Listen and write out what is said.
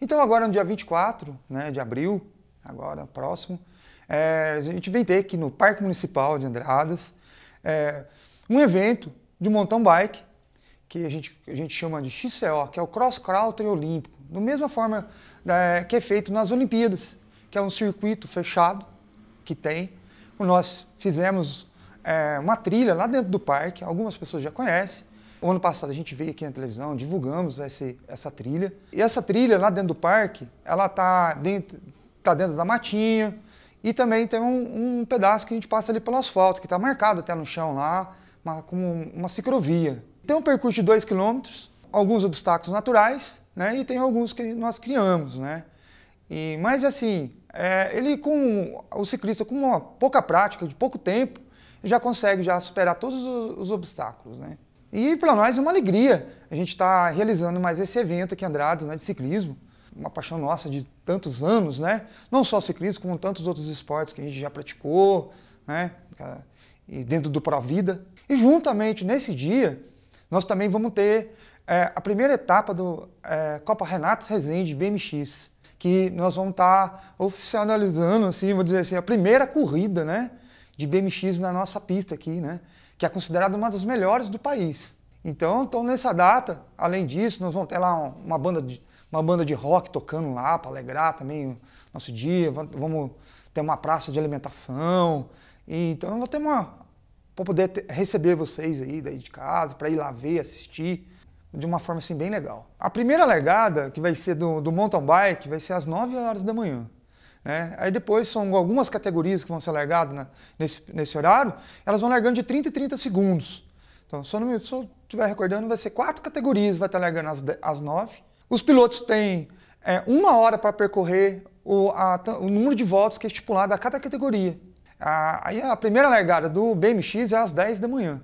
Então, agora no dia 24 né, de abril, agora próximo, é, a gente vem ter aqui no Parque Municipal de Andradas é, um evento de mountain bike, que a gente, a gente chama de XCO, que é o Cross Country Olímpico, da mesma forma que é feito nas Olimpíadas, que é um circuito fechado que tem. Nós fizemos é, uma trilha lá dentro do parque, algumas pessoas já conhecem, o ano passado a gente veio aqui na televisão, divulgamos esse, essa trilha. E essa trilha lá dentro do parque, ela está dentro, tá dentro da matinha e também tem um, um pedaço que a gente passa ali pelo asfalto, que está marcado até no chão lá, como uma ciclovia. Tem um percurso de 2 km, alguns obstáculos naturais, né? E tem alguns que nós criamos, né? E, mas assim, é, ele com o ciclista com uma pouca prática, de pouco tempo, já consegue já superar todos os, os obstáculos, né? E para nós é uma alegria a gente estar tá realizando mais esse evento aqui em Andradas, né, de ciclismo. Uma paixão nossa de tantos anos, né? Não só ciclismo, como tantos outros esportes que a gente já praticou, né? E dentro do vida. E juntamente nesse dia, nós também vamos ter é, a primeira etapa do é, Copa Renato Rezende BMX, que nós vamos estar tá oficializando, assim, vou dizer assim, a primeira corrida, né? de BMX na nossa pista aqui, né? Que é considerada uma das melhores do país. Então, então nessa data, além disso, nós vamos ter lá uma banda de, uma banda de rock tocando lá para alegrar também o nosso dia. Vamos ter uma praça de alimentação. E, então eu vou ter uma para poder ter, receber vocês aí daí de casa, para ir lá ver, assistir de uma forma assim bem legal. A primeira largada, que vai ser do, do mountain bike, vai ser às 9 horas da manhã. Né? Aí depois são algumas categorias que vão ser largadas né, nesse, nesse horário, elas vão largando de 30 e 30 segundos. Então, se eu, não, se eu estiver recordando, vai ser quatro categorias, vai estar largando às, nove. Os pilotos têm é, uma hora para percorrer o, a, o número de voltas que é estipulado a cada categoria. A, aí a primeira largada do BMX é às 10 da manhã.